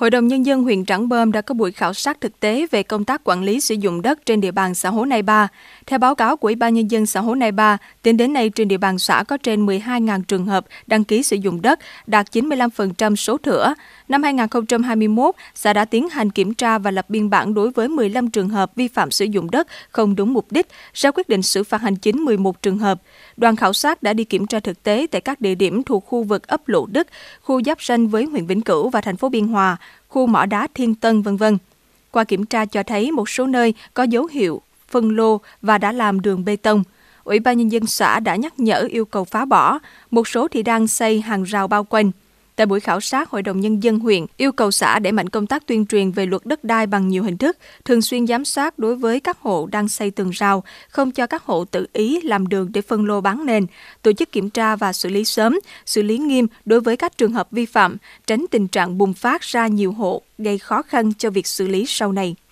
Hội đồng Nhân dân huyện Trảng Bơm đã có buổi khảo sát thực tế về công tác quản lý sử dụng đất trên địa bàn xã Hố Nai Ba. Theo báo cáo của Ủy ban Nhân dân xã Hố Nai Ba, tính đến nay trên địa bàn xã có trên 12.000 trường hợp đăng ký sử dụng đất, đạt 95% số thửa. Năm 2021, xã đã tiến hành kiểm tra và lập biên bản đối với 15 trường hợp vi phạm sử dụng đất không đúng mục đích, ra quyết định xử phạt hành chính 11 trường hợp. Đoàn khảo sát đã đi kiểm tra thực tế tại các địa điểm thuộc khu vực ấp Lộ Đức, khu giáp ranh với huyện Vĩnh Cửu và thành phố Biên Hòa, khu mỏ đá Thiên Tân vân vân. Qua kiểm tra cho thấy một số nơi có dấu hiệu phân lô và đã làm đường bê tông. Ủy ban nhân dân xã đã nhắc nhở yêu cầu phá bỏ, một số thì đang xây hàng rào bao quanh. Tại buổi khảo sát, Hội đồng Nhân dân huyện yêu cầu xã đẩy mạnh công tác tuyên truyền về luật đất đai bằng nhiều hình thức, thường xuyên giám sát đối với các hộ đang xây tường rào, không cho các hộ tự ý làm đường để phân lô bán nền, tổ chức kiểm tra và xử lý sớm, xử lý nghiêm đối với các trường hợp vi phạm, tránh tình trạng bùng phát ra nhiều hộ, gây khó khăn cho việc xử lý sau này.